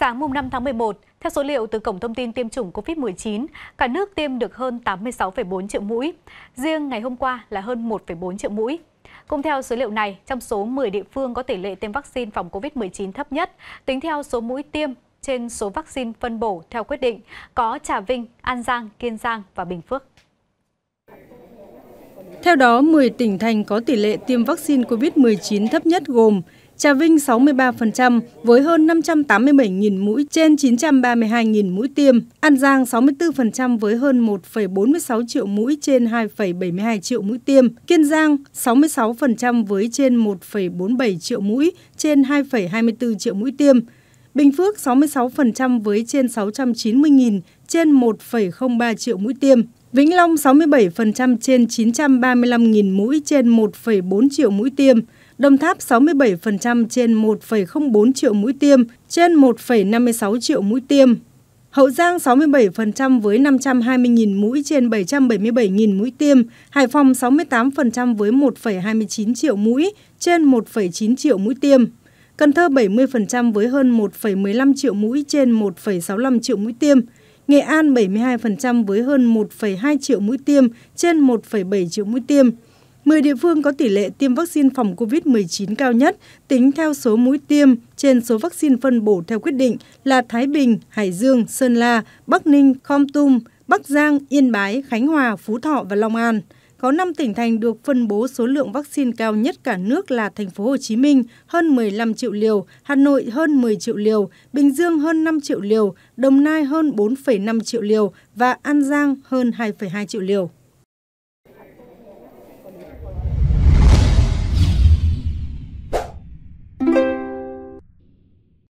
Sáng mùng 5 tháng 11, theo số liệu từ Cổng Thông tin Tiêm chủng COVID-19, cả nước tiêm được hơn 86,4 triệu mũi. Riêng ngày hôm qua là hơn 1,4 triệu mũi. Cũng theo số liệu này, trong số 10 địa phương có tỷ lệ tiêm vaccine phòng COVID-19 thấp nhất, tính theo số mũi tiêm trên số vaccine phân bổ theo quyết định, có Trà Vinh, An Giang, Kiên Giang và Bình Phước. Theo đó, 10 tỉnh thành có tỷ lệ tiêm vaccine COVID-19 thấp nhất gồm Trà Vinh 63% với hơn 587.000 mũi trên 932.000 mũi tiêm, An Giang 64% với hơn 1,46 triệu mũi trên 2,72 triệu mũi tiêm, Kiên Giang 66% với trên 1,47 triệu mũi trên 2,24 triệu mũi tiêm, Bình Phước 66% với trên 690.000 trên 1,03 triệu mũi tiêm. Vĩnh Long 67% trên 935.000 mũi trên 1,4 triệu mũi tiêm, Đồng Tháp 67% trên 1,04 triệu mũi tiêm trên 1,56 triệu mũi tiêm, Hậu Giang 67% với 520.000 mũi trên 777.000 mũi tiêm, Hải Phòng 68% với 1,29 triệu mũi trên 1,9 triệu mũi tiêm, Cần Thơ 70% với hơn 1,15 triệu mũi trên 1,65 triệu mũi tiêm, Nghệ An 72% với hơn 1,2 triệu mũi tiêm trên 1,7 triệu mũi tiêm. 10 địa phương có tỷ lệ tiêm vaccine phòng COVID-19 cao nhất tính theo số mũi tiêm trên số vaccine phân bổ theo quyết định là Thái Bình, Hải Dương, Sơn La, Bắc Ninh, Khom Tum, Bắc Giang, Yên Bái, Khánh Hòa, Phú Thọ và Long An có 5 tỉnh thành được phân bố số lượng vaccine cao nhất cả nước là thành phố Hồ Chí Minh hơn 15 triệu liều, Hà Nội hơn 10 triệu liều, Bình Dương hơn 5 triệu liều, Đồng Nai hơn 4,5 triệu liều và An Giang hơn 2,2 triệu liều.